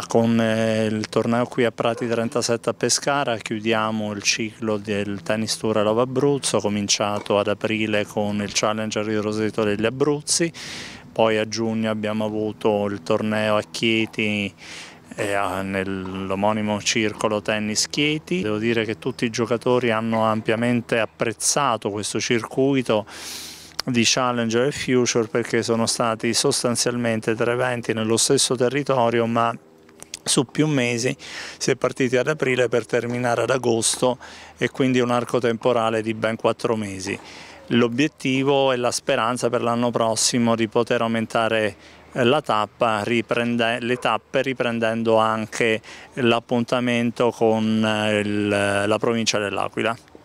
Ah, con eh, il torneo qui a Prati 37 a Pescara chiudiamo il ciclo del tennis tour Lava Abruzzo, cominciato ad aprile con il Challenger di Roseto degli Abruzzi, poi a giugno abbiamo avuto il torneo a Chieti eh, nell'omonimo circolo tennis Chieti. Devo dire che tutti i giocatori hanno ampiamente apprezzato questo circuito di Challenger e Future perché sono stati sostanzialmente tre eventi nello stesso territorio ma su più mesi, si è partiti ad aprile per terminare ad agosto e quindi un arco temporale di ben quattro mesi. L'obiettivo e la speranza per l'anno prossimo di poter aumentare eh, la tappa, le tappe riprendendo anche l'appuntamento con eh, il, la provincia dell'Aquila.